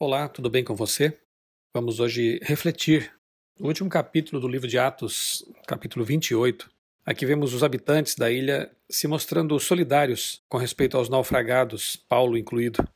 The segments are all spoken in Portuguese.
Olá, tudo bem com você? Vamos hoje refletir no último capítulo do livro de Atos, capítulo 28. Aqui vemos os habitantes da ilha se mostrando solidários com respeito aos naufragados, Paulo incluído.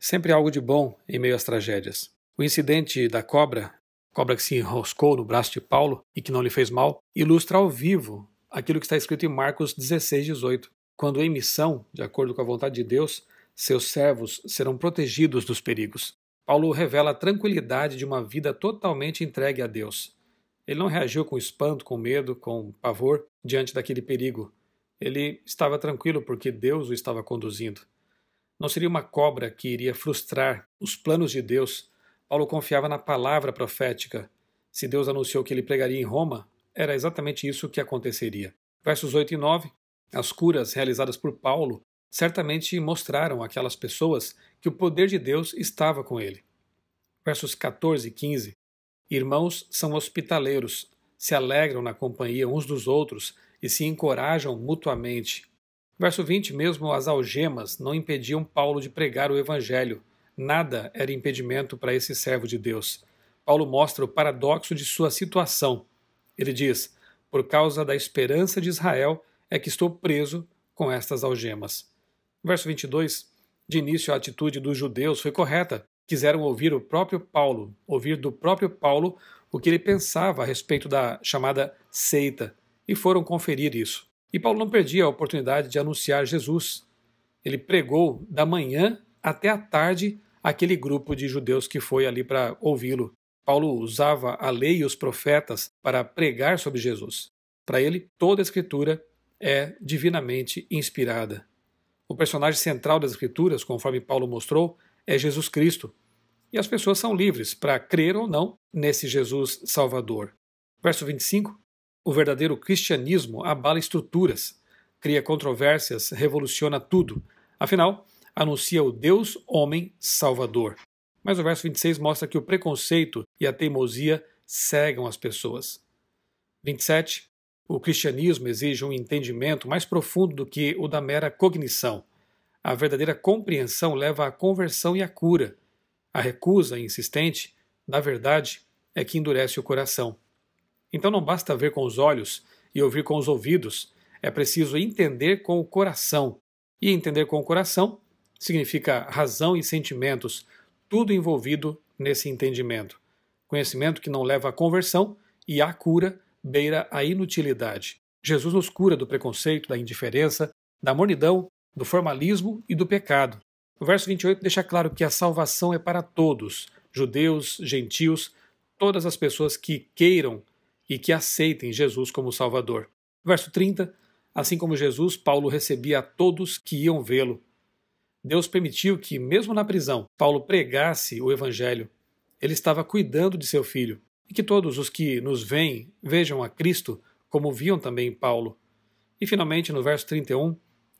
Sempre algo de bom em meio às tragédias. O incidente da cobra, cobra que se enroscou no braço de Paulo e que não lhe fez mal, ilustra ao vivo aquilo que está escrito em Marcos 16, 18. Quando em missão, de acordo com a vontade de Deus, seus servos serão protegidos dos perigos. Paulo revela a tranquilidade de uma vida totalmente entregue a Deus. Ele não reagiu com espanto, com medo, com pavor diante daquele perigo. Ele estava tranquilo porque Deus o estava conduzindo. Não seria uma cobra que iria frustrar os planos de Deus. Paulo confiava na palavra profética. Se Deus anunciou que ele pregaria em Roma, era exatamente isso que aconteceria. Versos 8 e 9: As curas realizadas por Paulo certamente mostraram àquelas pessoas que o poder de Deus estava com ele versos 14 e 15. Irmãos são hospitaleiros, se alegram na companhia uns dos outros e se encorajam mutuamente. Verso 20: mesmo as algemas não impediam Paulo de pregar o evangelho. Nada era impedimento para esse servo de Deus. Paulo mostra o paradoxo de sua situação. Ele diz: Por causa da esperança de Israel é que estou preso com estas algemas. Verso 22: De início, a atitude dos judeus foi correta quiseram ouvir o próprio Paulo, ouvir do próprio Paulo o que ele pensava a respeito da chamada seita, e foram conferir isso. E Paulo não perdia a oportunidade de anunciar Jesus. Ele pregou da manhã até a tarde aquele grupo de judeus que foi ali para ouvi-lo. Paulo usava a lei e os profetas para pregar sobre Jesus. Para ele, toda a escritura é divinamente inspirada. O personagem central das escrituras, conforme Paulo mostrou, é Jesus Cristo. E as pessoas são livres para crer ou não nesse Jesus Salvador. Verso 25: O verdadeiro cristianismo abala estruturas, cria controvérsias, revoluciona tudo. Afinal, anuncia o Deus homem Salvador. Mas o verso 26 mostra que o preconceito e a teimosia cegam as pessoas. 27. O cristianismo exige um entendimento mais profundo do que o da mera cognição. A verdadeira compreensão leva à conversão e à cura. A recusa insistente, na verdade, é que endurece o coração. Então não basta ver com os olhos e ouvir com os ouvidos, é preciso entender com o coração. E entender com o coração significa razão e sentimentos, tudo envolvido nesse entendimento. Conhecimento que não leva à conversão e à cura beira a inutilidade. Jesus nos cura do preconceito, da indiferença, da mornidão do formalismo e do pecado. O verso 28 deixa claro que a salvação é para todos, judeus, gentios, todas as pessoas que queiram e que aceitem Jesus como Salvador. Verso 30: Assim como Jesus, Paulo recebia a todos que iam vê-lo. Deus permitiu que, mesmo na prisão, Paulo pregasse o Evangelho. Ele estava cuidando de seu filho, e que todos os que nos veem vejam a Cristo como viam também Paulo. E finalmente, no verso 31,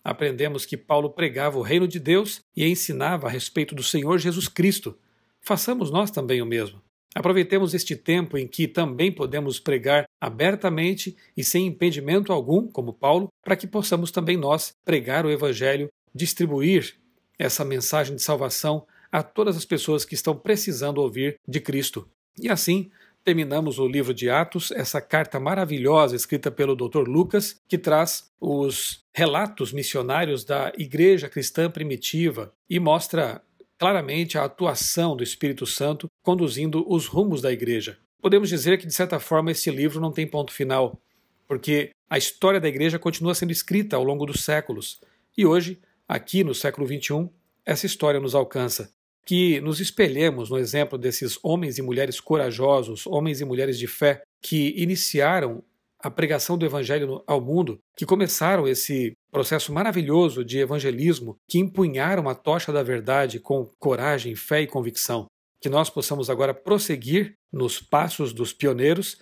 aprendemos que Paulo pregava o reino de Deus e ensinava a respeito do Senhor Jesus Cristo. Façamos nós também o mesmo. Aproveitemos este tempo em que também podemos pregar abertamente e sem impedimento algum, como Paulo, para que possamos também nós pregar o Evangelho, distribuir essa mensagem de salvação a todas as pessoas que estão precisando ouvir de Cristo. E assim terminamos o livro de Atos, essa carta maravilhosa escrita pelo Dr. Lucas, que traz os relatos missionários da igreja cristã primitiva e mostra claramente a atuação do Espírito Santo conduzindo os rumos da igreja. Podemos dizer que, de certa forma, esse livro não tem ponto final, porque a história da igreja continua sendo escrita ao longo dos séculos e hoje, aqui no século XXI, essa história nos alcança que nos espelhemos no exemplo desses homens e mulheres corajosos, homens e mulheres de fé, que iniciaram a pregação do Evangelho ao mundo, que começaram esse processo maravilhoso de evangelismo, que empunharam a tocha da verdade com coragem, fé e convicção. Que nós possamos agora prosseguir nos passos dos pioneiros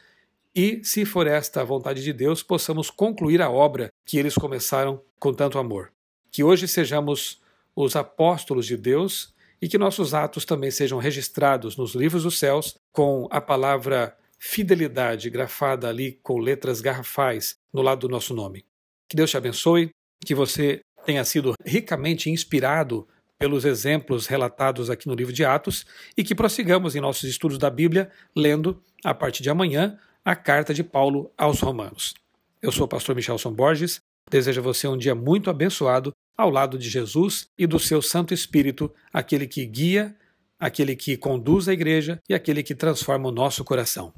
e, se for esta a vontade de Deus, possamos concluir a obra que eles começaram com tanto amor. Que hoje sejamos os apóstolos de Deus e que nossos atos também sejam registrados nos livros dos céus com a palavra fidelidade grafada ali com letras garrafais no lado do nosso nome. Que Deus te abençoe, que você tenha sido ricamente inspirado pelos exemplos relatados aqui no livro de Atos e que prossigamos em nossos estudos da Bíblia lendo, a partir de amanhã, a carta de Paulo aos Romanos. Eu sou o pastor Michelson Borges, desejo a você um dia muito abençoado ao lado de Jesus e do seu Santo Espírito, aquele que guia, aquele que conduz a igreja e aquele que transforma o nosso coração.